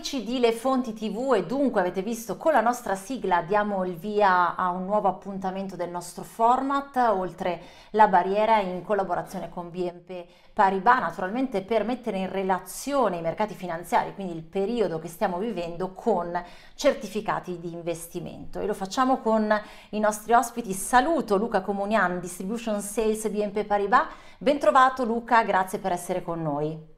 amici di Le Fonti TV e dunque avete visto con la nostra sigla diamo il via a un nuovo appuntamento del nostro format oltre la barriera in collaborazione con BNP Paribas naturalmente per mettere in relazione i mercati finanziari quindi il periodo che stiamo vivendo con certificati di investimento e lo facciamo con i nostri ospiti saluto Luca Comunian Distribution Sales BNP Paribas ben trovato Luca grazie per essere con noi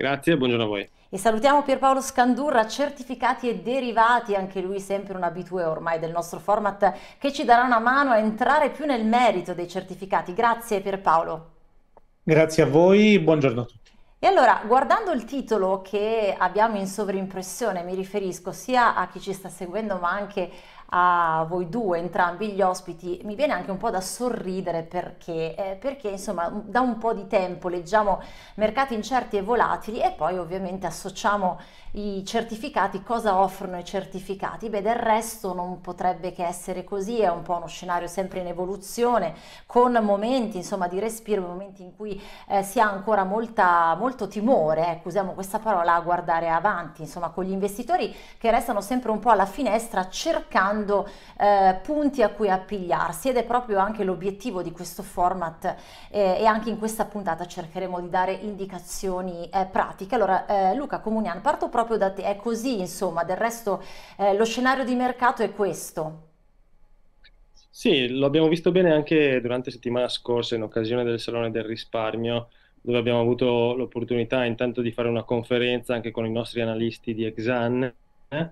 Grazie buongiorno a voi. E salutiamo Pierpaolo Scandurra, certificati e derivati, anche lui sempre un abitue ormai del nostro format, che ci darà una mano a entrare più nel merito dei certificati. Grazie Pierpaolo. Grazie a voi, buongiorno a tutti. E allora, guardando il titolo che abbiamo in sovrimpressione, mi riferisco sia a chi ci sta seguendo ma anche a voi due, entrambi gli ospiti, mi viene anche un po' da sorridere perché, eh, perché insomma da un po' di tempo leggiamo mercati incerti e volatili e poi ovviamente associamo i certificati, cosa offrono i certificati? Beh del resto non potrebbe che essere così, è un po' uno scenario sempre in evoluzione con momenti insomma di respiro, momenti in cui eh, si ha ancora molta, molto timore, ecco, usiamo questa parola, a guardare avanti, insomma con gli investitori che restano sempre un po' alla finestra cercando cercando eh, punti a cui appigliarsi ed è proprio anche l'obiettivo di questo format eh, e anche in questa puntata cercheremo di dare indicazioni eh, pratiche. Allora eh, Luca Comunian, parto proprio da te, è così insomma, del resto eh, lo scenario di mercato è questo. Sì, lo abbiamo visto bene anche durante la settimana scorsa in occasione del Salone del Risparmio, dove abbiamo avuto l'opportunità intanto di fare una conferenza anche con i nostri analisti di Exan eh,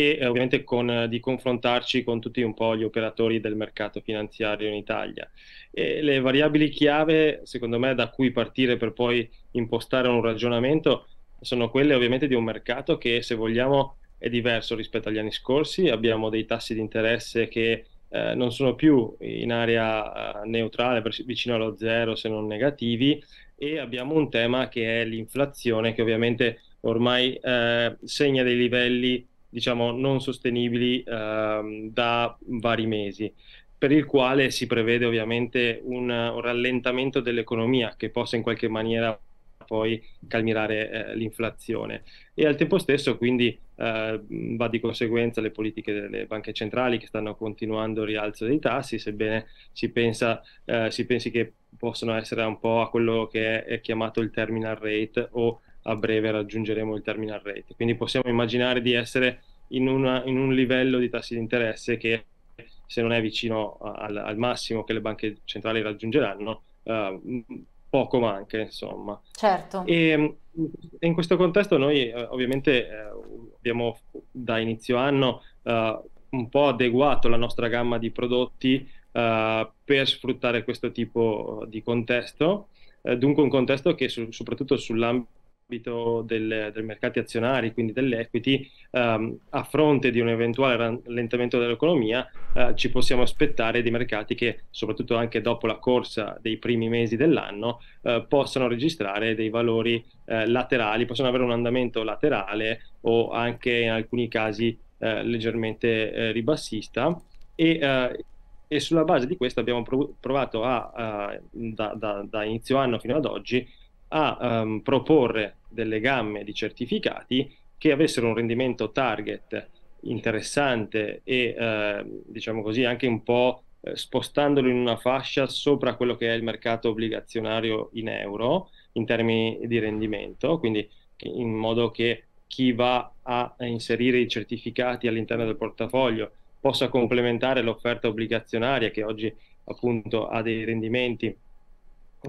e eh, ovviamente con, eh, di confrontarci con tutti un po' gli operatori del mercato finanziario in Italia. E le variabili chiave, secondo me, da cui partire per poi impostare un ragionamento sono quelle ovviamente di un mercato che, se vogliamo, è diverso rispetto agli anni scorsi, abbiamo dei tassi di interesse che eh, non sono più in area eh, neutrale, vicino allo zero se non negativi, e abbiamo un tema che è l'inflazione che ovviamente ormai eh, segna dei livelli diciamo, non sostenibili eh, da vari mesi per il quale si prevede ovviamente un, un, rallentamento dell'economia che possa in qualche maniera poi calmirare eh, l'inflazione e al tempo stesso quindi eh, va di conseguenza le politiche delle banche centrali che stanno continuando il rialzo dei tassi sebbene si, pensa, eh, si pensi che possono essere un po' a quello che è chiamato il terminal rate o a breve raggiungeremo il terminal rate. Quindi possiamo immaginare di essere in, una, in un livello di tassi di interesse che se non è vicino al, al massimo che le banche centrali raggiungeranno, eh, poco manca, insomma. Certo. E, in questo contesto noi eh, ovviamente eh, abbiamo da inizio anno eh, un po' adeguato la nostra gamma di prodotti eh, per sfruttare questo tipo di contesto, eh, dunque un contesto che su, soprattutto sull'ambito nell'ambito del, del mercati azionari, quindi dell'equity, ehm, a fronte di un eventuale rallentamento dell'economia, eh, ci possiamo aspettare dei mercati che, soprattutto anche dopo la corsa dei primi mesi dell'anno, eh, possano registrare dei valori eh, laterali, possono avere un andamento laterale o anche in alcuni casi eh, leggermente eh, ribassista. E, eh, e sulla base di questo abbiamo provato a, a, da, da, da inizio anno fino ad oggi a um, proporre delle gamme di certificati che avessero un rendimento target interessante e eh, diciamo così anche un po' eh, spostandolo in una fascia sopra quello che è il mercato obbligazionario in euro in termini di rendimento, quindi in modo che chi va a inserire i certificati all'interno del portafoglio possa complementare l'offerta obbligazionaria che oggi appunto ha dei rendimenti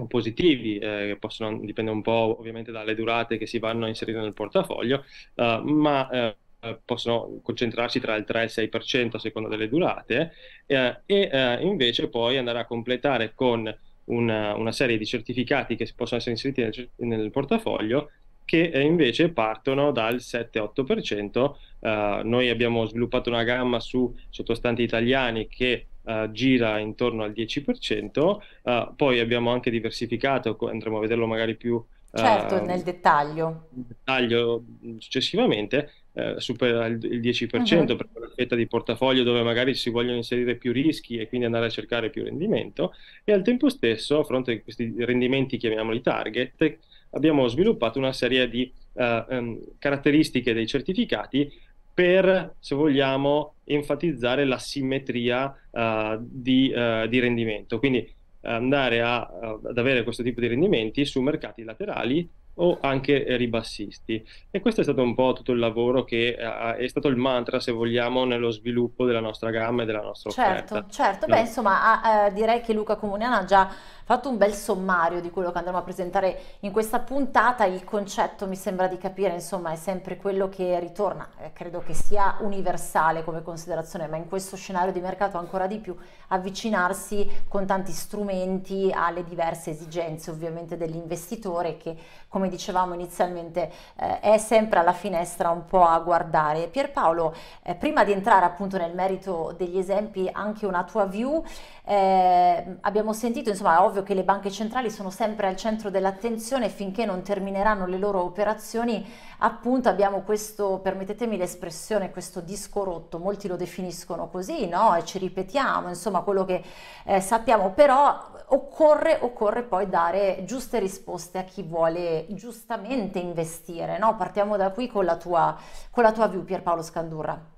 positivi, eh, che possono dipende un po' ovviamente dalle durate che si vanno a inserire nel portafoglio, eh, ma eh, possono concentrarsi tra il 3 e il 6% a seconda delle durate eh, e eh, invece poi andare a completare con una, una, serie di certificati che possono essere inseriti nel, nel portafoglio che eh, invece partono dal 7-8%. Uh, noi abbiamo sviluppato una gamma su sottostanti italiani che uh, gira intorno al 10%, uh, eh, poi abbiamo anche diversificato, andremo a vederlo magari più certo, ehm, nel dettaglio. dettaglio mm, successivamente, eh, supera il 10% uh-huh. Mhm. per quella fetta di portafoglio dove magari si vogliono inserire più rischi e quindi andare a cercare più rendimento e al tempo stesso, a fronte di questi rendimenti, chiamiamoli target, abbiamo sviluppato una serie di uh, um, caratteristiche dei certificati per, se vogliamo, enfatizzare la simmetria uh, di, uh, di, rendimento, quindi andare a, eh, ad avere questo tipo di rendimenti su mercati laterali o anche eh, ribassisti. E questo è stato un po' tutto il lavoro che eh, è stato il mantra, se vogliamo, nello sviluppo della nostra gamma e della nostra certo, offerta. Certo, no? beh, insomma, a, eh, direi che Luca Comuniano ha già fatto un bel sommario di quello che andremo a presentare in questa puntata. Il concetto, mi sembra di capire, insomma, è sempre quello che ritorna. Eh, credo che sia universale come considerazione, ma in questo scenario di mercato ancora di più avvicinarsi con tanti strumenti alle diverse esigenze, ovviamente, dell'investitore che, come come dicevamo inizialmente, eh, è sempre alla finestra un po' a guardare. Pierpaolo, eh, prima di entrare appunto nel merito degli esempi, anche una tua view eh, abbiamo sentito, insomma, è ovvio che le banche centrali sono sempre al centro dell'attenzione finché non termineranno le loro operazioni, appunto abbiamo questo, permettetemi l'espressione, questo disco rotto, molti lo definiscono così, no? E ci ripetiamo, insomma, quello che eh, sappiamo, però occorre, occorre poi dare giuste risposte a chi vuole giustamente investire, no? Partiamo da qui con la tua, con la tua view Pierpaolo Scandurra.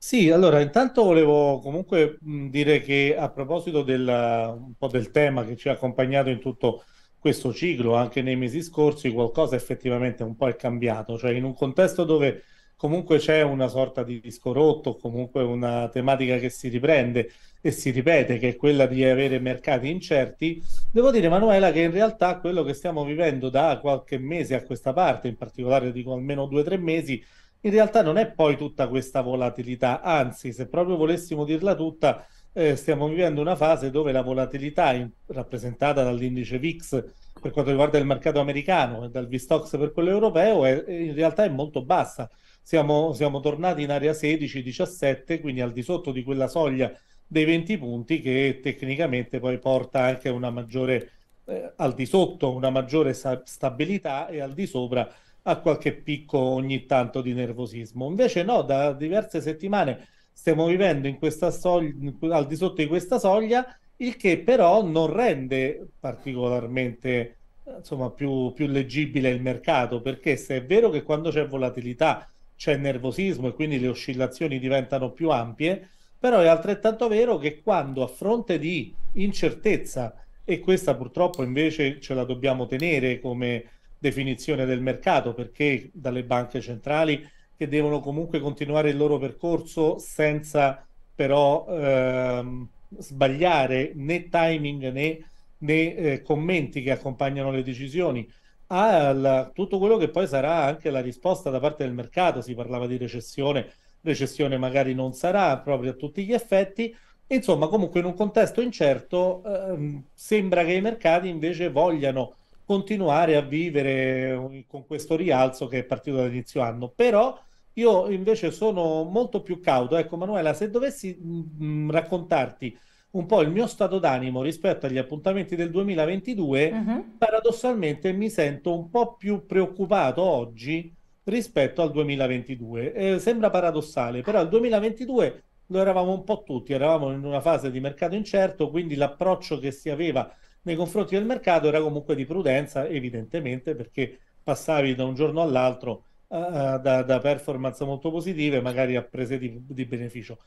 Sì, allora intanto volevo comunque dire che a proposito del, un po' del tema che ci ha accompagnato in tutto questo ciclo, anche nei mesi scorsi, qualcosa effettivamente un po' è cambiato, cioè in un contesto dove comunque c'è una sorta di disco rotto, comunque una tematica che si riprende e si ripete, che è quella di avere mercati incerti, devo dire Manuela che in realtà quello che stiamo vivendo da qualche mese a questa parte, in particolare dico almeno due o tre mesi, in realtà non è poi tutta questa volatilità, anzi se proprio volessimo dirla tutta, eh, stiamo vivendo una fase dove la volatilità in, rappresentata dall'indice VIX per quanto riguarda il mercato americano e dal VISTOX per quello europeo è, eh, in realtà è molto bassa. Siamo, siamo tornati in area 16-17, quindi al di sotto di quella soglia dei 20 punti che tecnicamente poi porta anche una maggiore, eh, al di sotto una maggiore stabilità e al di sopra a qualche picco ogni tanto di nervosismo. Invece no, da diverse settimane stiamo vivendo in questa soglia, al di sotto di questa soglia, il che però non rende particolarmente insomma, più, più leggibile il mercato, perché se è vero che quando c'è volatilità c'è nervosismo e quindi le oscillazioni diventano più ampie, però è altrettanto vero che quando a fronte di incertezza, e questa purtroppo invece ce la dobbiamo tenere come definizione del mercato, perché dalle banche centrali che devono comunque continuare il loro percorso senza però ehm, sbagliare né timing né, né eh, commenti che accompagnano le decisioni a tutto quello che poi sarà anche la risposta da parte del mercato. Si parlava di recessione, recessione magari non sarà proprio a tutti gli effetti. Insomma, comunque in un contesto incerto ehm, sembra che i mercati invece vogliano continuare a vivere eh, con questo rialzo che è partito dall'inizio anno. Però io invece sono molto più cauto. Ecco, Manuela, se dovessi mh, mm, mm, raccontarti un po' il mio stato d'animo rispetto agli appuntamenti del 2022, uh-huh. Mhm. paradossalmente mi sento un po' più preoccupato oggi rispetto al 2022. Eh, sembra paradossale, però il 2022 lo eravamo un po' tutti, eravamo in una fase di mercato incerto, quindi l'approccio che si aveva nei confronti del mercato era comunque di prudenza, evidentemente, perché passavi da un giorno all'altro uh, da, da, performance molto positive, magari a prese di, di beneficio.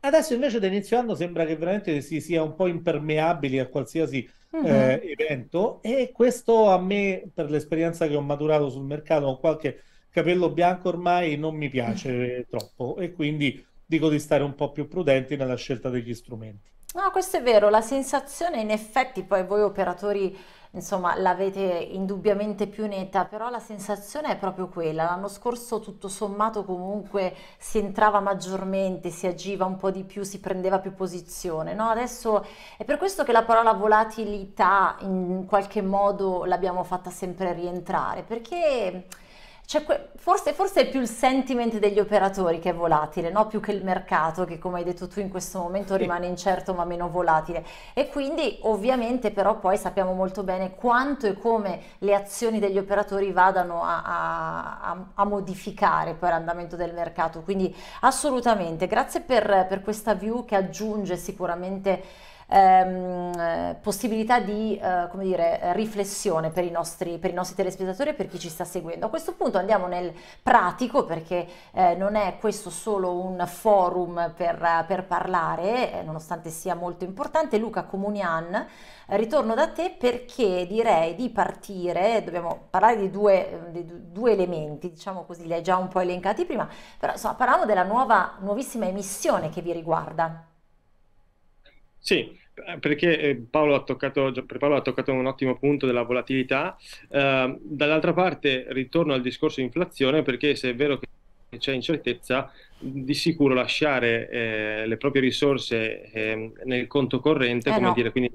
Adesso invece da inizio anno sembra che veramente si sia un po' impermeabili a qualsiasi uh-huh. eh, evento e questo a me, per l'esperienza che ho maturato sul mercato, con qualche capello bianco ormai non mi piace mm. troppo e quindi dico di stare un po' più prudenti nella scelta degli strumenti. No, questo è vero, la sensazione in effetti poi voi operatori insomma l'avete indubbiamente più netta, però la sensazione è proprio quella. L'anno scorso tutto sommato comunque si entrava maggiormente, si agiva un po' di più, si prendeva più posizione. No? Adesso è per questo che la parola volatilità in qualche modo l'abbiamo fatta sempre rientrare, perché cioè, que- forse, forse, è più il sentiment degli operatori che è volatile, no? più che il mercato che come hai detto tu in questo momento sì. rimane incerto ma meno volatile e quindi ovviamente però poi sappiamo molto bene quanto e come le azioni degli operatori vadano a, a, a, a modificare poi l'andamento del mercato, quindi assolutamente grazie per, per questa view che aggiunge sicuramente ehm, possibilità di eh, come dire, riflessione per i, nostri, per i nostri telespettatori e per chi ci sta seguendo. A questo punto andiamo nel pratico perché eh, non è questo solo un forum per, per parlare, eh, nonostante sia molto importante. Luca Comunian, ritorno da te perché direi di partire, dobbiamo parlare di due, di due elementi, diciamo così, li hai già un po' elencati prima, però insomma parliamo della nuova, nuovissima emissione che vi riguarda. Sì, eh, perché eh, Paolo ha toccato, Paolo ha toccato un ottimo punto della volatilità, eh, dall'altra parte ritorno al discorso inflazione perché se è vero che c'è incertezza, di sicuro lasciare eh, le proprie risorse eh, nel conto corrente, eh come no. dire, quindi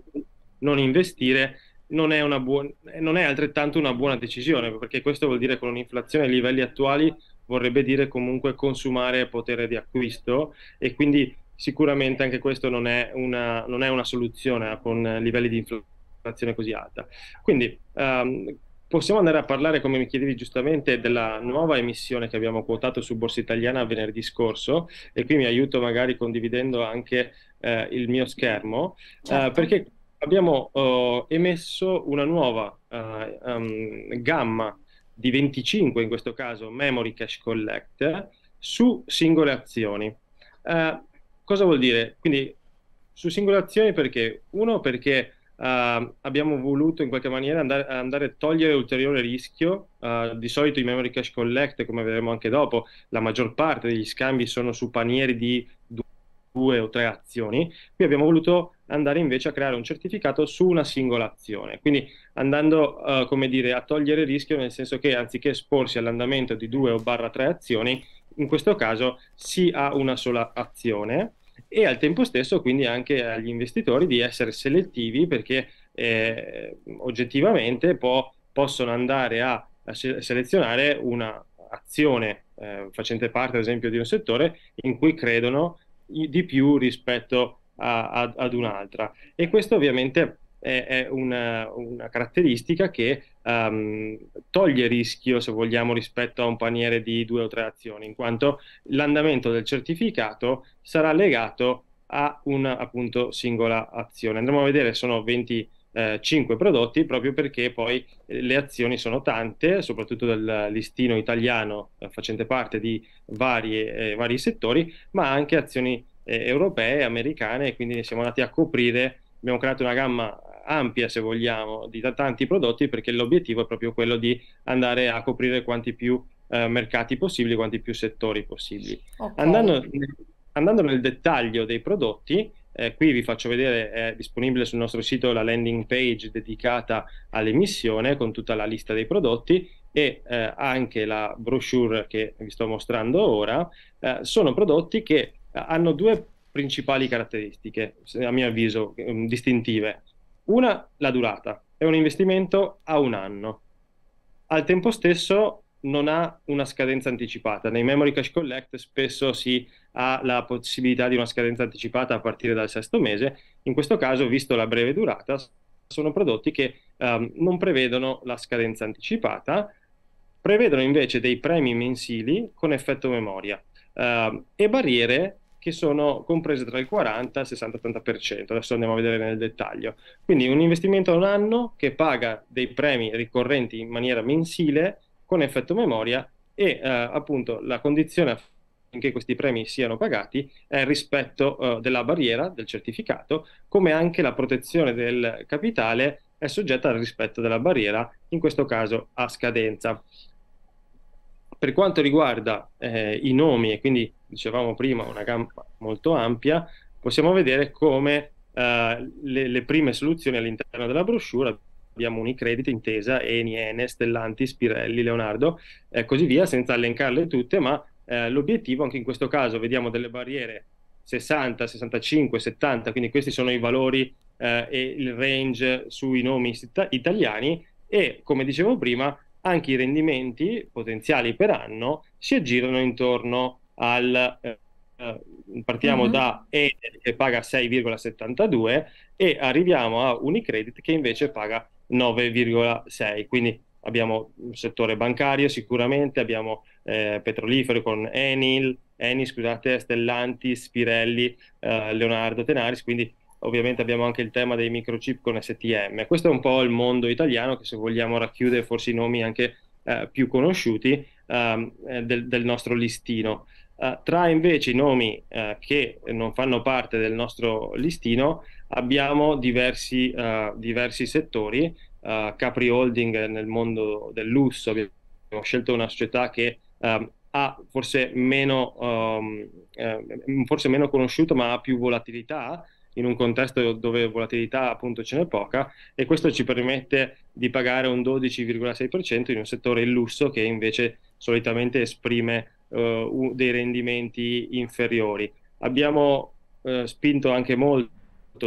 non investire, non è, buona, eh, non è, altrettanto una buona decisione, perché questo vuol dire con un'inflazione ai livelli attuali vorrebbe dire comunque consumare potere di acquisto e quindi sicuramente anche questo non è una, non è una soluzione eh, con livelli di inflazione così alta. Quindi um, possiamo andare a parlare, come mi chiedevi giustamente, della nuova emissione che abbiamo quotato su Borsa Italiana venerdì scorso e qui mi aiuto magari condividendo anche eh, il mio schermo, eh, certo. eh, perché abbiamo oh, emesso una nuova uh, um, gamma di 25, in questo caso Memory Cash Collect, su singole azioni. Uh, cosa vuol dire? Quindi su singolazioni perché? Uno perché uh, abbiamo voluto in qualche maniera andare, andare a togliere ulteriore rischio, uh, di solito i memory cache collect, come vedremo anche dopo, la maggior parte degli scambi sono su panieri di due o tre azioni, qui abbiamo voluto andare invece a creare un certificato su una singola azione, quindi andando uh, come dire, a togliere rischio nel senso che anziché esporsi all'andamento di due o barra tre azioni, in questo caso si ha una sola azione e al tempo stesso quindi anche agli investitori di essere selettivi perché eh, oggettivamente po- possono andare a, a selezionare un'azione eh, facente parte ad esempio di un settore in cui credono di più rispetto a, a, ad un'altra e questo ovviamente è, è una, una, caratteristica che um, toglie rischio, se vogliamo, rispetto a un paniere di due o tre azioni, in quanto l'andamento del certificato sarà legato a una appunto singola azione. Andremo a vedere, sono 20 5 eh, prodotti proprio perché poi eh, le azioni sono tante, soprattutto del listino italiano eh, facente parte di varie, eh, vari settori, ma anche azioni europee, americane e quindi siamo andati a coprire, abbiamo creato una gamma ampia, se vogliamo, di t- tanti prodotti, perché l'obiettivo è proprio quello di andare a coprire quanti più eh, mercati possibili, quanti più settori possibili. Okay. Andando, andando, nel dettaglio dei prodotti, eh, qui vi faccio vedere, è disponibile sul nostro sito la landing page dedicata all'emissione con tutta la lista dei prodotti e eh, anche la brochure che vi sto mostrando ora, eh, sono prodotti che eh, hanno due principali caratteristiche, a mio avviso, ehm, distintive. Una, la durata, è un investimento a un anno. Al tempo stesso non ha una scadenza anticipata. Nei Memory Cash Collect spesso si ha la possibilità di una scadenza anticipata a partire dal sesto mese. In questo caso, visto la breve durata, sono prodotti che um, non prevedono la scadenza anticipata, prevedono invece dei premi mensili con effetto memoria uh, e barriere che sono comprese tra il 40 e il 60-80%. Adesso andiamo a vedere nel dettaglio. Quindi un investimento a un anno che paga dei premi ricorrenti in maniera mensile con effetto memoria e eh, appunto la condizione affinché questi premi siano pagati è il rispetto eh, della barriera del certificato, come anche la protezione del capitale è soggetta al rispetto della barriera, in questo caso a scadenza. Per quanto riguarda eh, i nomi, e quindi dicevamo prima una gamma molto ampia, possiamo vedere come eh, le, le, prime soluzioni all'interno della brochure abbiamo Unicredit, Intesa, Eni, Ene, Stellanti, Spirelli, Leonardo e eh, così via, senza elencarle tutte, ma eh, l'obiettivo anche in questo caso vediamo delle barriere 60, 65, 70, quindi questi sono i valori eh, e il range sui nomi ita- italiani e come dicevo prima anche i rendimenti potenziali per anno si aggirano intorno al... Eh, eh partiamo uh-huh. da Eder che paga 6,72 e arriviamo a Unicredit che invece paga 9,6. Quindi abbiamo un settore bancario sicuramente, abbiamo eh, petrolifero con Enil, Eni, scusate, Stellanti, Spirelli, eh, Leonardo Tenaris, quindi ovviamente abbiamo anche il tema dei microchip con STM. Questo è un po' il mondo italiano che se vogliamo racchiude forse i nomi anche eh, più conosciuti ehm, eh, del, del, nostro listino. Eh, tra invece i nomi eh, che non fanno parte del nostro listino abbiamo diversi, eh, diversi settori, eh, Capri Holding nel mondo del lusso, abbiamo scelto una società che ehm, ha forse meno, um, forse meno conosciuta ma ha più volatilità, in un contesto dove volatilità appunto ce n'è poca e questo ci permette di pagare un 12,6% in un settore il lusso che invece solitamente esprime uh, dei rendimenti inferiori. Abbiamo uh, spinto anche molto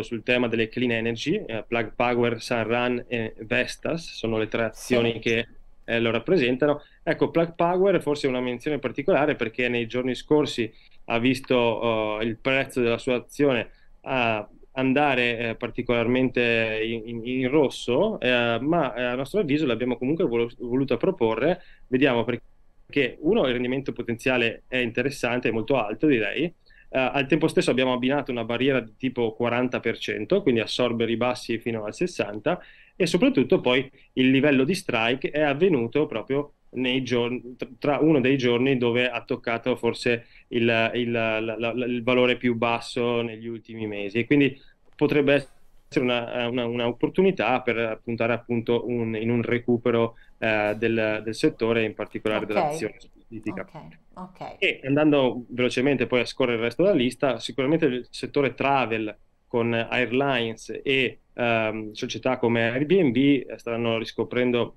sul tema delle clean energy, eh, Plug Power, Sunrun e Vestas sono le tre azioni sì. che eh, lo rappresentano. Ecco, Plug Power forse è una menzione particolare perché nei giorni scorsi ha visto uh, il prezzo della sua azione a andare eh, particolarmente in, in rosso, eh, ma eh, a nostro avviso l'abbiamo comunque vol- voluta proporre, vediamo perché uno il rendimento potenziale è interessante, è molto alto direi, eh, al tempo stesso abbiamo abbinato una barriera di tipo 40%, quindi assorbe ribassi fino al 60% e soprattutto poi il livello di strike è avvenuto proprio giorni, tra uno dei giorni dove ha toccato forse il, il, la, la, il valore più basso negli ultimi mesi e quindi potrebbe essere un'opportunità per puntare appunto un, in un recupero eh, del, del, settore, in particolare okay. dell'azione politica. Okay, okay. E andando velocemente poi a scorrere il resto della lista, sicuramente il settore travel con airlines e ehm, società come Airbnb eh, stanno riscoprendo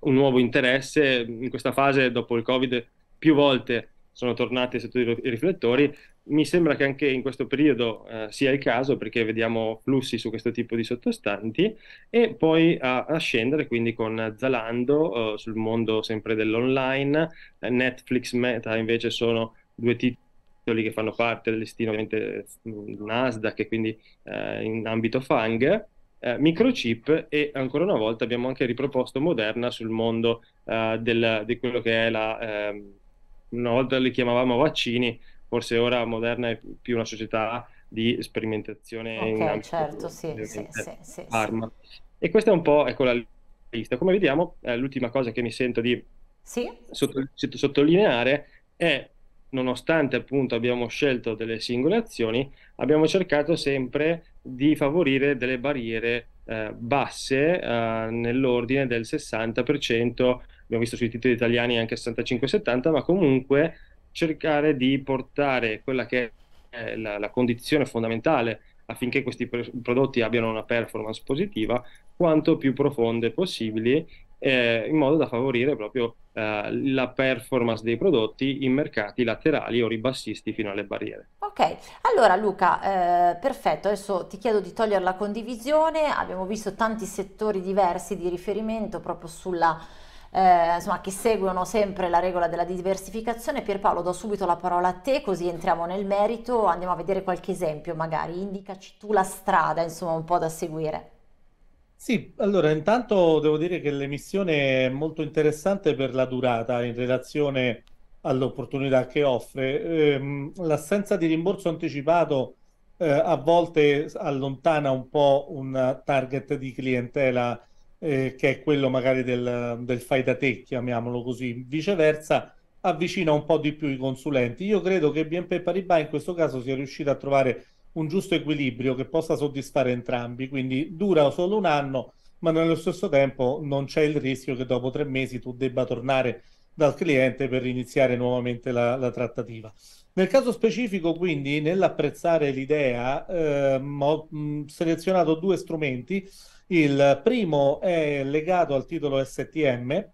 un nuovo interesse in questa fase dopo il Covid più volte sono tornati sotto i riflettori. Mi sembra che anche in questo periodo eh, sia il caso perché vediamo flussi su questo tipo di sottostanti e poi a, a scendere quindi con Zalando eh, sul mondo sempre dell'online, eh, Netflix Meta invece sono due titoli che fanno parte del listino ovviamente mm, Nasdaq e quindi eh, in ambito FANG. Eh, microchip e ancora una volta abbiamo anche riproposto Moderna sul mondo eh, del, di quello che è la ehm, una volta li chiamavamo vaccini, forse ora Moderna è più una società di sperimentazione okay, in ambito certo, sì, sì, sì, arma. E questa è un po' ecco, la lista. Come vediamo, eh, l'ultima cosa che mi sento di sotto, sottolineare è, nonostante appunto abbiamo scelto delle singole azioni, abbiamo cercato sempre di favorire delle barriere eh, basse eh, nell'ordine del 60% abbiamo visto sui titoli italiani anche 65-70, ma comunque cercare di portare quella che è la, la condizione fondamentale affinché questi pre- prodotti abbiano una performance positiva quanto più profonde possibili eh, in modo da favorire proprio eh, la performance dei prodotti in mercati laterali o ribassisti fino alle barriere. Ok, allora Luca, eh, perfetto, adesso ti chiedo di togliere la condivisione, abbiamo visto tanti settori diversi di riferimento proprio sulla eh, insomma, che seguono sempre la regola della diversificazione. Pierpaolo, do subito la parola a te, così entriamo nel merito, andiamo a vedere qualche esempio magari, indicaci tu la strada, insomma, un po' da seguire. Sì, allora intanto devo dire che l'emissione è molto interessante per la durata in relazione all'opportunità che offre. Eh, l'assenza di rimborso anticipato eh, a volte allontana un po' un target di clientela eh, che è quello magari del, del fai da te, chiamiamolo così, viceversa avvicina un po' di più i consulenti. Io credo che BNP Paribas in questo caso sia riuscita a trovare un giusto equilibrio che possa soddisfare entrambi, quindi dura solo un anno, ma nello stesso tempo non c'è il rischio che dopo tre mesi tu debba tornare dal cliente per iniziare nuovamente la, la trattativa. Nel caso specifico, quindi, nell'apprezzare l'idea, ehm, ho mh, selezionato due strumenti il primo è legato al titolo STM,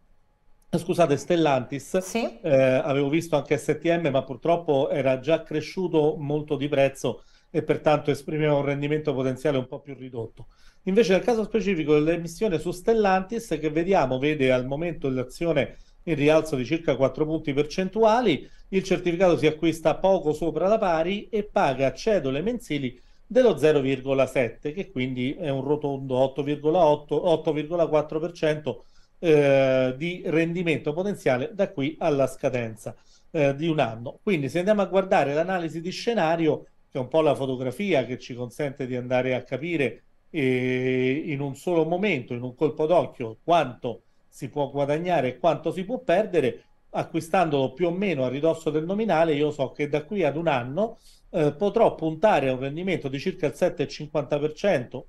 Scusate, Stellantis, sì. eh, avevo visto anche STM, ma purtroppo era già cresciuto molto di prezzo e pertanto esprimeva un rendimento potenziale un po' più ridotto. Invece nel caso specifico dell'emissione su Stellantis che vediamo vede al momento l'azione in rialzo di circa 4 punti percentuali, il certificato si acquista poco sopra la pari e paga cedole mensili dello 0,7 che quindi è un rotondo 8,8-8,4% eh, di rendimento potenziale da qui alla scadenza eh, di un anno. Quindi se andiamo a guardare l'analisi di scenario, che è un po' la fotografia che ci consente di andare a capire eh, in un solo momento, in un colpo d'occhio, quanto si può guadagnare e quanto si può perdere, acquistandolo più o meno a ridosso del nominale, io so che da qui ad un anno eh, potrò puntare a un rendimento di circa il 7,50%,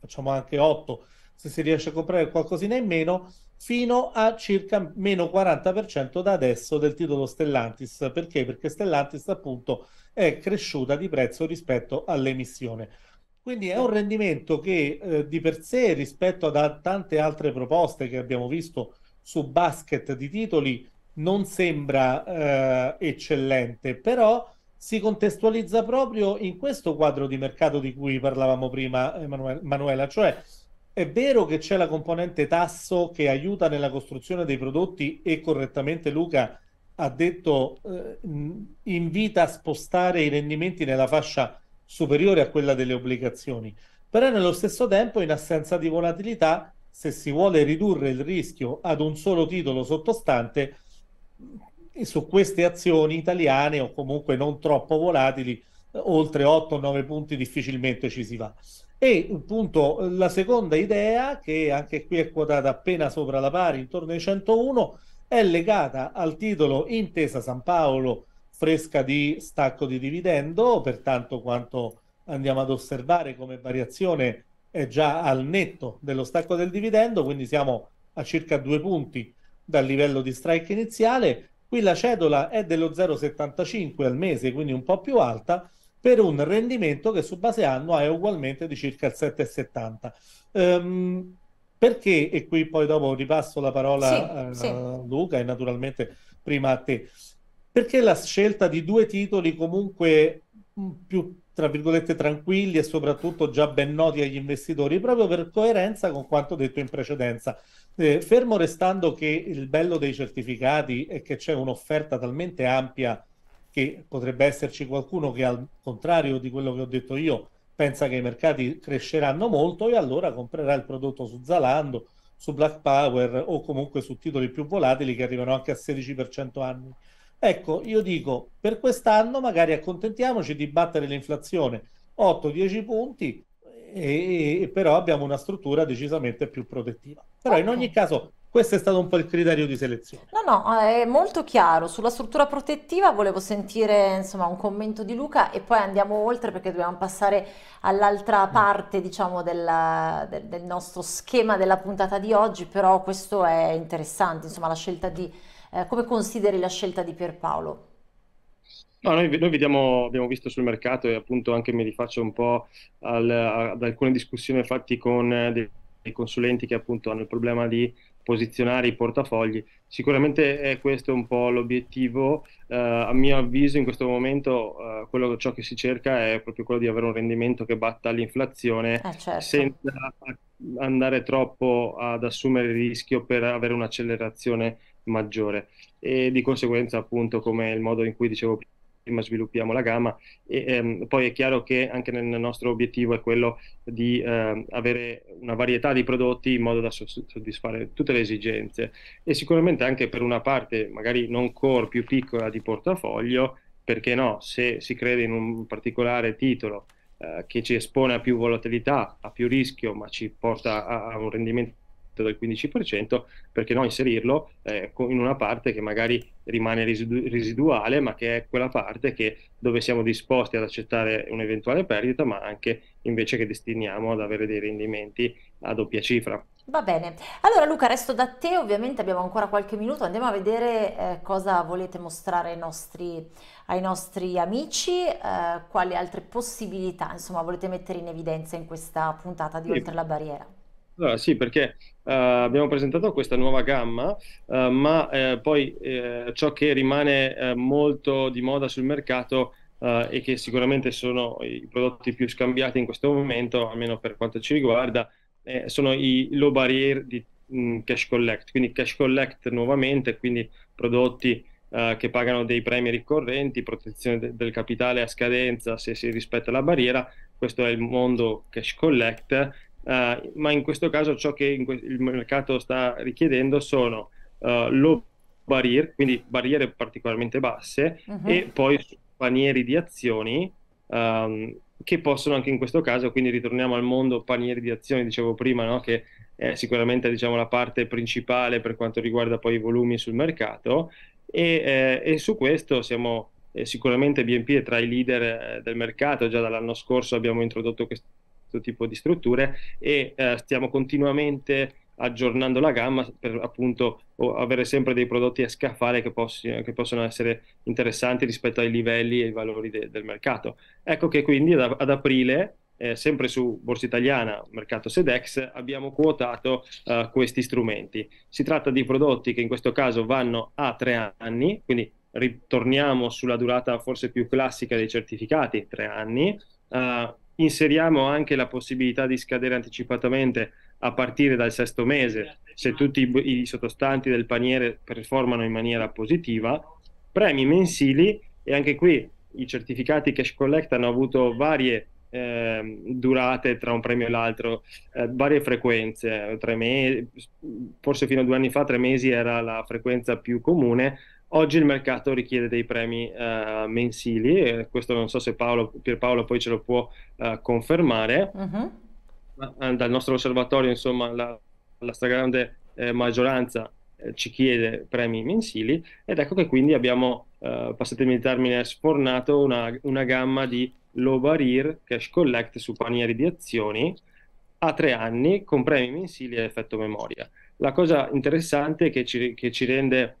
facciamo anche 8% se si riesce a comprare qualcosina in meno, fino a circa meno 40% da adesso del titolo Stellantis. Perché? Perché Stellantis appunto è cresciuta di prezzo rispetto all'emissione. Quindi è un rendimento che eh, di per sé rispetto a tante altre proposte che abbiamo visto su basket di titoli non sembra eh, eccellente, però si contestualizza proprio in questo quadro di mercato di cui parlavamo prima, Emanuela, cioè è vero che c'è la componente tasso che aiuta nella costruzione dei prodotti e correttamente Luca ha detto eh, invita a spostare i rendimenti nella fascia superiore a quella delle obbligazioni, però nello stesso tempo in assenza di volatilità se si vuole ridurre il rischio ad un solo titolo sottostante e su queste azioni italiane o comunque non troppo volatili, oltre 8-9 punti difficilmente ci si va. E appunto la seconda idea, che anche qui è quotata appena sopra la pari, intorno ai 101, è legata al titolo Intesa San Paolo fresca di stacco di dividendo, pertanto quanto andiamo ad osservare come variazione è già al netto dello stacco del dividendo, quindi siamo a circa due punti dal livello di strike iniziale Qui la cedola è dello 0,75 al mese, quindi un po' più alta, per un rendimento che su base annua è ugualmente di circa il 7,70. Ehm, perché, e qui poi dopo ripasso la parola sì, a, a sì. Luca e naturalmente prima a te, perché la scelta di due titoli comunque mm, più tra virgolette tranquilli e soprattutto già ben noti agli investitori proprio per coerenza con quanto detto in precedenza eh, fermo restando che il bello dei certificati è che c'è un'offerta talmente ampia che potrebbe esserci qualcuno che al contrario di quello che ho detto io pensa che i mercati cresceranno molto e allora comprerà il prodotto su Zalando, su Black Power o comunque su titoli più volatili che arrivano anche a 16% anni. Ecco, io dico, per quest'anno magari accontentiamoci di battere l'inflazione 8-10 punti e, e, però abbiamo una struttura decisamente più protettiva. Però okay. in ecco. ogni caso questo è stato un po' il criterio di selezione. No, no, eh, è molto chiaro. Sulla struttura protettiva volevo sentire insomma, un commento di Luca e poi andiamo oltre perché dobbiamo passare all'altra mm. parte diciamo, della, del, del, nostro schema della puntata di oggi, però questo è interessante, insomma, la scelta di, eh, come consideri la scelta di Pierpaolo? No, noi, noi vediamo, abbiamo visto sul mercato e appunto anche mi rifaccio un po' al, ad alcune discussioni fatte con eh, dei, dei consulenti che appunto hanno il problema di posizionare i portafogli. Sicuramente è questo un po' l'obiettivo. Eh, a mio avviso, in questo momento, eh, quello, ciò che si cerca è proprio quello di avere un rendimento che batta l'inflazione eh, certo. senza andare troppo ad assumere il rischio per avere un'accelerazione maggiore. E di conseguenza, appunto, come il modo in cui dicevo prima prima sviluppiamo la gamma e ehm, poi è chiaro che anche nel nostro obiettivo è quello di ehm, avere una varietà di prodotti in modo da soddisfare tutte le esigenze e sicuramente anche per una parte magari non core più piccola di portafoglio perché no, se si crede in un particolare titolo eh, che ci espone a più volatilità, a più rischio, ma ci porta a, a un rendimento del 15%, perché no inserirlo eh, in una parte che magari rimane residu- residuale, ma che è quella parte che, dove siamo disposti ad accettare un'eventuale perdita, ma anche invece che destiniamo ad avere dei rendimenti a doppia cifra. Va bene, allora Luca resto da te, ovviamente abbiamo ancora qualche minuto, andiamo a vedere eh, cosa volete mostrare ai nostri, ai nostri amici, eh, quali altre possibilità insomma volete mettere in evidenza in questa puntata di Oltre la Barriera. Allora, sì, perché uh, abbiamo presentato questa nuova gamma, uh, ma uh, poi ciò che rimane molto di moda sul mercato e che sicuramente sono i prodotti più scambiati in questo momento, almeno per quanto ci riguarda, eh, sono i low barrier di mh, mm, cash collect, quindi cash collect nuovamente, quindi prodotti che pagano dei premi ricorrenti, protezione de del capitale a scadenza se si rispetta la barriera, questo è il mondo cash collect uh, ma in questo caso ciò che que- il mercato sta richiedendo sono uh, low barrier, quindi barriere particolarmente basse, uh-huh. e poi panieri di azioni um, che possono anche in questo caso, quindi ritorniamo al mondo panieri di azioni, dicevo prima, no? che è sicuramente diciamo, la parte principale per quanto riguarda poi i volumi sul mercato e, eh, e su questo siamo eh, sicuramente BNP è tra i leader del mercato, già dall'anno scorso abbiamo introdotto questo questo tipo di strutture e eh, stiamo continuamente aggiornando la gamma per appunto avere sempre dei prodotti a scaffale che, possi- che possono essere interessanti rispetto ai livelli e ai valori de- del mercato. Ecco che quindi ad, ad aprile, eh, sempre su Borsa Italiana, Mercato Sedex, abbiamo quotato eh, questi strumenti. Si tratta di prodotti che in questo caso vanno a tre anni, quindi ritorniamo sulla durata forse più classica dei certificati, tre anni. Eh, inseriamo anche la possibilità di scadere anticipatamente a partire dal sesto mese, se tutti i, sottostanti del paniere performano in maniera positiva, premi mensili e anche qui i certificati cash collect hanno avuto varie eh, durate tra un premio e l'altro, eh, varie frequenze, tre mesi, forse fino a due anni fa tre mesi era la frequenza più comune, Oggi il mercato richiede dei premi uh, mensili, e questo non so se Paolo, Pierpaolo poi ce lo può uh, confermare. Uh-huh. Ma, eh, dal nostro osservatorio, insomma, la, la stragrande eh, maggioranza eh, ci chiede premi mensili ed ecco che quindi abbiamo, eh, passatemi il termine, sfornato una, una gamma di low barrier cash collect su panieri di azioni a tre anni con premi mensili e effetto memoria. La cosa interessante che ci, che ci rende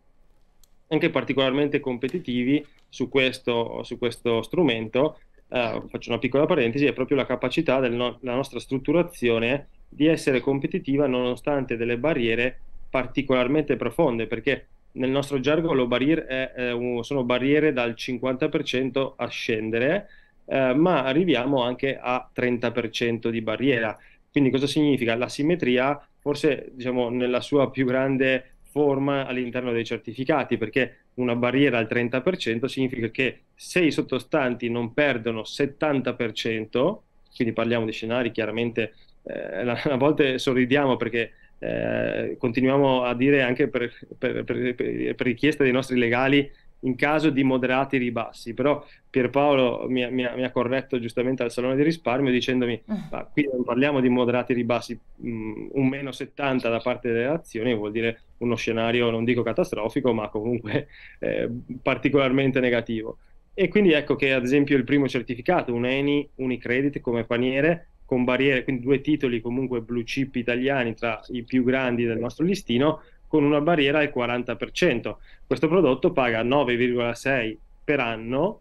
anche particolarmente competitivi su questo, su questo strumento, eh, faccio una piccola parentesi, è proprio la capacità della no- nostra strutturazione di essere competitiva nonostante delle barriere particolarmente profonde, perché nel nostro gergo lo barriere è, è un, sono barriere dal 50% a scendere, eh, ma arriviamo anche a 30% di barriera. Quindi cosa significa? La simmetria, forse diciamo, nella sua più grande forma all'interno dei certificati, perché una barriera al 30% significa che se i sottostanti non perdono 70%, quindi parliamo di scenari chiaramente, eh, a volte sorridiamo perché eh, continuiamo a dire anche per, per, per, per richiesta dei nostri legali in caso di moderati ribassi, però Pierpaolo mi, mi, mi ha corretto giustamente al Salone di Risparmio dicendomi mm. ma qui non parliamo di moderati ribassi, mh, mm, un meno 70 da parte delle azioni vuol dire uno scenario non dico catastrofico ma comunque eh, particolarmente negativo. E quindi ecco che ad esempio il primo certificato, un Eni Unicredit come paniere, con barriere, quindi due titoli comunque blue chip italiani tra i più grandi del nostro listino, con una barriera al 40%. Questo prodotto paga 9,6 per anno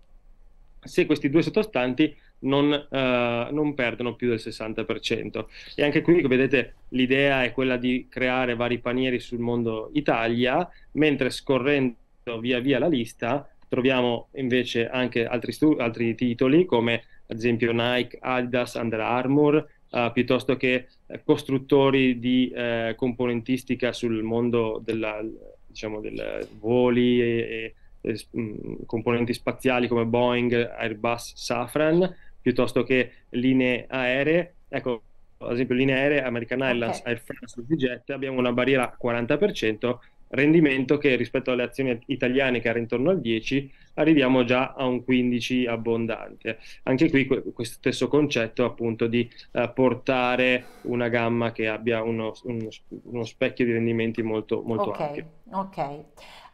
se questi due sottostanti non, eh, non, perdono più del 60%. E anche qui, vedete, l'idea è quella di creare vari panieri sul mondo Italia, mentre scorrendo via via la lista troviamo invece anche altri, stu- altri titoli come ad esempio Nike, Adidas, Under Armour, uh, piuttosto che eh, costruttori di eh, componentistica sul mondo della, diciamo, del voli e, e, e, mm, componenti spaziali come Boeing, Airbus, Safran, piuttosto che linee aeree. Ecco, ad esempio linee aeree, American Airlines, okay. Air France, Jet, abbiamo una barriera 40%, rendimento che rispetto alle azioni italiane che era intorno al 10 arriviamo già a un 15 abbondante. Anche qui que- questo stesso concetto appunto di eh, portare una gamma che abbia uno, uno, uno, specchio di rendimenti molto, molto okay, ampio. Ok,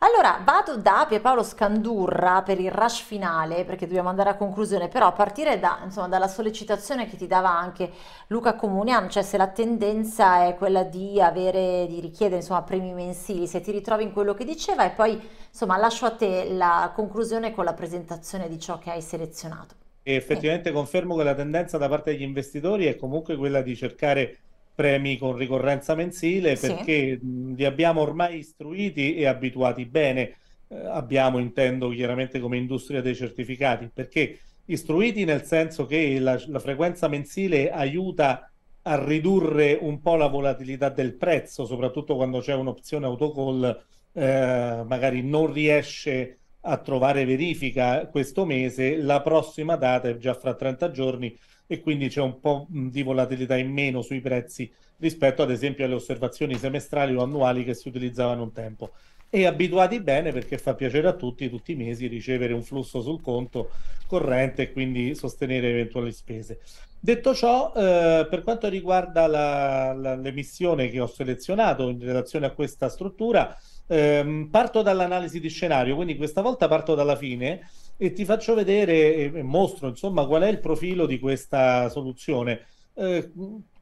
allora, vado da Pierpaolo Scandurra per il rush finale, perché dobbiamo andare a conclusione, però a partire da, insomma, dalla sollecitazione che ti dava anche Luca Comunian, cioè se la tendenza è quella di, avere, di richiedere insomma, premi mensili, se ti ritrovi in quello che diceva e poi insomma, lascio a te la conclusione con la presentazione di ciò che hai selezionato. E effettivamente eh. confermo che la tendenza da parte degli investitori è comunque quella di cercare premi con ricorrenza mensile perché sì. li abbiamo ormai istruiti e abituati bene. Eh, abbiamo, intendo chiaramente come industria dei certificati, perché istruiti nel senso che la, la frequenza mensile aiuta a ridurre un po' la volatilità del prezzo, soprattutto quando c'è un'opzione autocall, eh, magari non riesce a trovare verifica questo mese, la prossima data è già fra 30 giorni, e quindi c'è un po' di volatilità in meno sui prezzi rispetto ad esempio alle osservazioni semestrali o annuali che si utilizzavano un tempo. E abituati bene perché fa piacere a tutti tutti i mesi ricevere un flusso sul conto corrente e quindi sostenere eventuali spese. Detto ciò, eh, per quanto riguarda la, la, l'emissione che ho selezionato in relazione a questa struttura, ehm, parto dall'analisi di scenario, quindi questa volta parto dalla fine e ti faccio vedere e, e mostro insomma qual è il profilo di questa soluzione. Eh,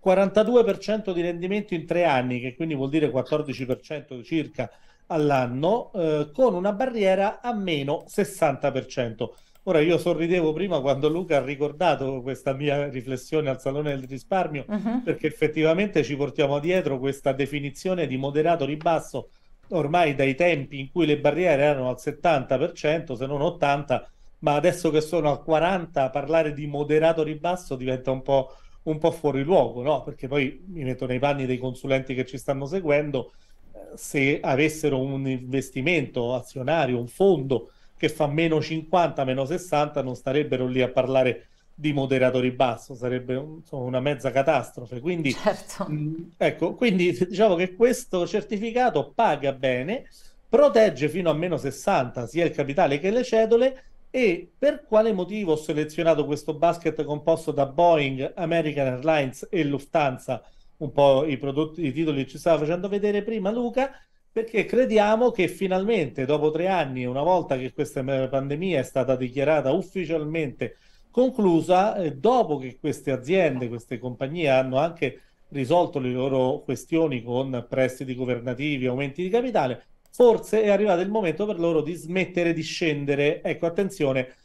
42% di rendimento in tre anni, che quindi vuol dire 14% circa all'anno, eh, con una barriera a meno 60%. Ora io sorridevo prima quando Luca ha ricordato questa mia riflessione al Salone del Risparmio, uh mhm. -huh. perché effettivamente ci portiamo dietro questa definizione di moderato ribasso ormai dai tempi in cui le barriere erano al 70%, se non 80%, ma adesso che sono al 40%, parlare di moderato ribasso diventa un po', un po fuori luogo, no? Perché poi mi metto nei panni dei consulenti che ci stanno seguendo, eh, se avessero un investimento azionario, un fondo che fa meno 50, meno 60, non starebbero lì a parlare di di moderatori basso, sarebbe insomma, una mezza catastrofe. Quindi, certo. mh, mm, ecco, quindi diciamo che questo certificato paga bene, protegge fino a meno 60 sia il capitale che le cedole e per quale motivo ho selezionato questo basket composto da Boeing, American Airlines e Lufthansa, un po' i, prodotti, i titoli che ci stava facendo vedere prima Luca, perché crediamo che finalmente dopo tre anni, una volta che questa pandemia è stata dichiarata ufficialmente conclusa eh, dopo che queste aziende, queste compagnie hanno anche risolto le loro questioni con prestiti governativi, aumenti di capitale, forse è arrivato il momento per loro di smettere di scendere. Ecco, attenzione,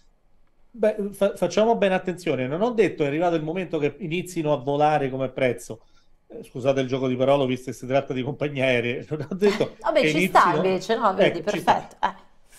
Beh, fa- facciamo bene attenzione, non ho detto è arrivato il momento che inizino a volare come prezzo. Eh, scusate il gioco di parole, visto che si tratta di compagnie aeree, non ho detto. Vabbè, ci inizino... sta invece, no? Vedi, ecco, eh, perfetto.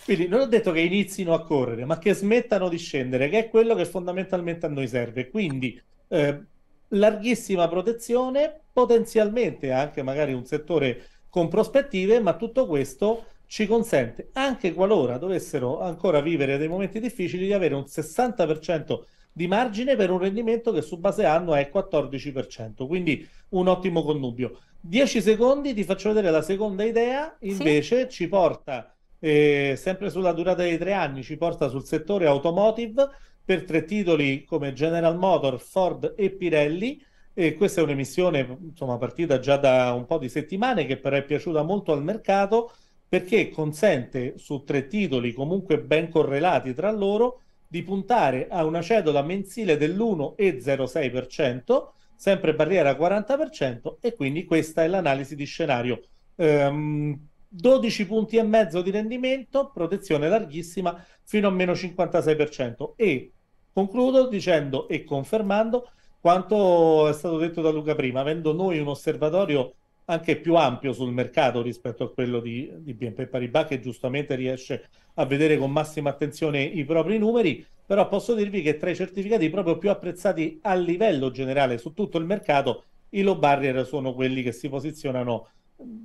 Quindi non ho detto che inizino a correre, ma che smettano di scendere, che è quello che fondamentalmente a noi serve. Quindi eh, larghissima protezione, potenzialmente anche magari un settore con prospettive, ma tutto questo ci consente, anche qualora dovessero ancora vivere dei momenti difficili, di avere un 60% di margine per un rendimento che su base anno è 14%, quindi un ottimo connubio. 10 secondi, ti faccio vedere la seconda idea, invece sì. ci porta eh, sempre sulla durata dei tre anni, ci porta sul settore automotive per tre titoli come General Motor, Ford e Pirelli. E questa è un'emissione insomma, partita già da un po' di settimane che però è piaciuta molto al mercato perché consente su tre titoli comunque ben correlati tra loro di puntare a una cedola mensile dell'1,06%, sempre barriera 40% e quindi questa è l'analisi di scenario. Ehm, 12 punti e mezzo di rendimento, protezione larghissima fino a meno 56% e concludo dicendo e confermando quanto è stato detto da Luca prima, avendo noi un osservatorio anche più ampio sul mercato rispetto a quello di, di BNP Paribas che giustamente riesce a vedere con massima attenzione i propri numeri, però posso dirvi che tra i certificati proprio più apprezzati a livello generale su tutto il mercato i low barrier sono quelli che si posizionano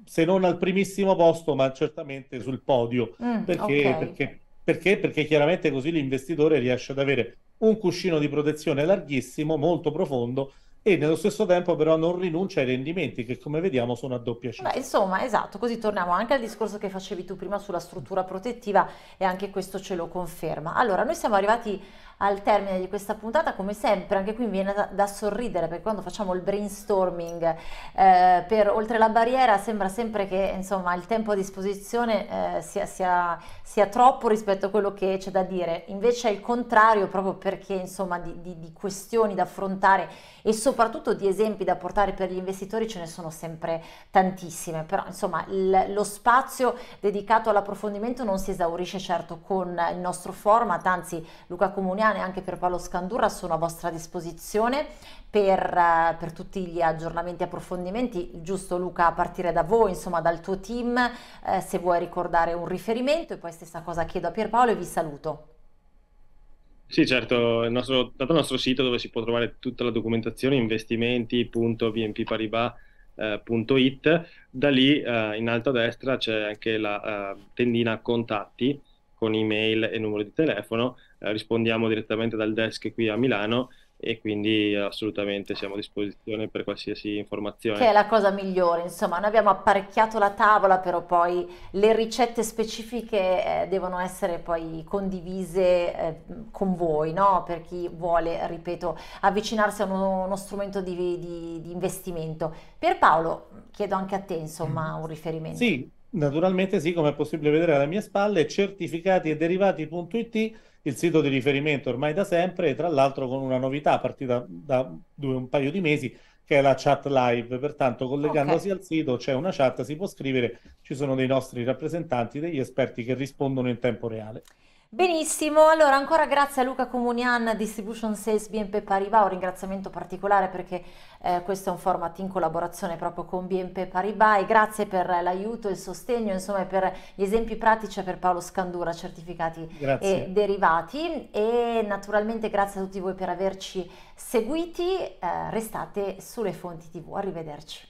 se non al primissimo posto, ma certamente sul podio. Mm, perché, okay. perché, perché? Perché chiaramente così l'investitore riesce ad avere un cuscino di protezione larghissimo, molto profondo, e nello stesso tempo però non rinuncia ai rendimenti che come vediamo sono a doppia cifra. Beh, insomma, esatto, così torniamo anche al discorso che facevi tu prima sulla struttura protettiva e anche questo ce lo conferma. Allora, noi siamo arrivati al termine di questa puntata, come sempre, anche qui mi viene da, da sorridere perché quando facciamo il brainstorming eh, per Oltre la barriera sembra sempre che insomma, il tempo a disposizione eh, sia, sia, sia, troppo rispetto a quello che c'è da dire, invece è il contrario proprio perché insomma, di, di, di questioni da affrontare e soprattutto di esempi da portare per gli investitori ce ne sono sempre tantissime, però insomma il, lo spazio dedicato all'approfondimento non si esaurisce certo con il nostro format, anzi Luca Comuniano italiane anche per Paolo Scandurra sono a vostra disposizione per, eh, per, tutti gli aggiornamenti e approfondimenti. Giusto Luca, a partire da voi, insomma dal tuo team, eh, se vuoi ricordare un riferimento e poi stessa cosa chiedo a Pierpaolo e vi saluto. Sì, certo, il nostro, il nostro sito dove si può trovare tutta la documentazione, investimenti.vmpparibas.com eh, da lì eh, in alto a destra c'è anche la eh, tendina contatti con email e numero di telefono eh, rispondiamo direttamente dal desk qui a Milano e quindi assolutamente siamo a disposizione per qualsiasi informazione. Che è la cosa migliore, insomma, noi abbiamo apparecchiato la tavola, però poi le ricette specifiche eh, devono essere poi condivise eh, con voi, no? per chi vuole, ripeto, avvicinarsi a uno, uno strumento di, di, di investimento. Pierpaolo, chiedo anche a te, insomma, un riferimento. Sì, Naturalmente sì, come è possibile vedere alle mie spalle, certificati e derivati.it, il sito di riferimento ormai da sempre, tra l'altro con una novità partita da due, un paio di mesi, che è la chat live. Pertanto, collegandosi okay. al sito c'è una chat, si può scrivere, ci sono dei nostri rappresentanti, degli esperti che rispondono in tempo reale. Benissimo, allora ancora grazie a Luca Comunian, Distribution Sales BNP Paribas, un ringraziamento particolare perché eh, questo è un format in collaborazione proprio con BNP Paribas e grazie per l'aiuto, e il sostegno, insomma per gli esempi pratici per Paolo Scandura, certificati grazie. e derivati e naturalmente grazie a tutti voi per averci seguiti, eh, restate sulle fonti tv, arrivederci.